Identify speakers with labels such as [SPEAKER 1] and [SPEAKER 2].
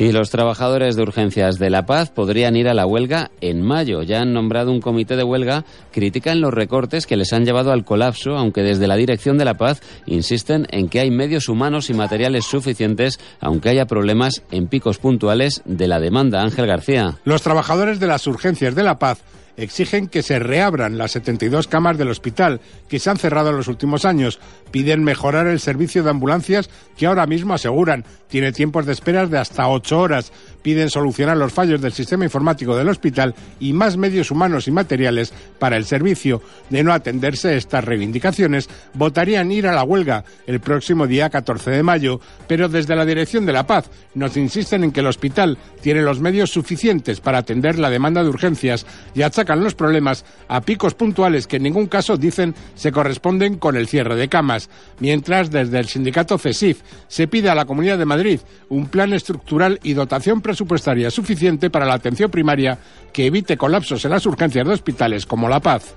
[SPEAKER 1] Y los trabajadores de urgencias de La Paz podrían ir a la huelga en mayo. Ya han nombrado un comité de huelga, critican los recortes que les han llevado al colapso, aunque desde la dirección de La Paz insisten en que hay medios humanos y materiales suficientes, aunque haya problemas en picos puntuales de la demanda. Ángel García.
[SPEAKER 2] Los trabajadores de las urgencias de La Paz exigen que se reabran las 72 camas del hospital que se han cerrado en los últimos años. Piden mejorar el servicio de ambulancias que ahora mismo aseguran tiene tiempos de espera de hasta ocho horas piden solucionar los fallos del sistema informático del hospital y más medios humanos y materiales para el servicio. De no atenderse estas reivindicaciones, votarían ir a la huelga el próximo día 14 de mayo, pero desde la Dirección de la Paz nos insisten en que el hospital tiene los medios suficientes para atender la demanda de urgencias y achacan los problemas a picos puntuales que en ningún caso dicen se corresponden con el cierre de camas, mientras desde el sindicato CESIF se pide a la Comunidad de Madrid un plan estructural y dotación presupuestaria suficiente para la atención primaria que evite colapsos en las urgencias de hospitales como La Paz.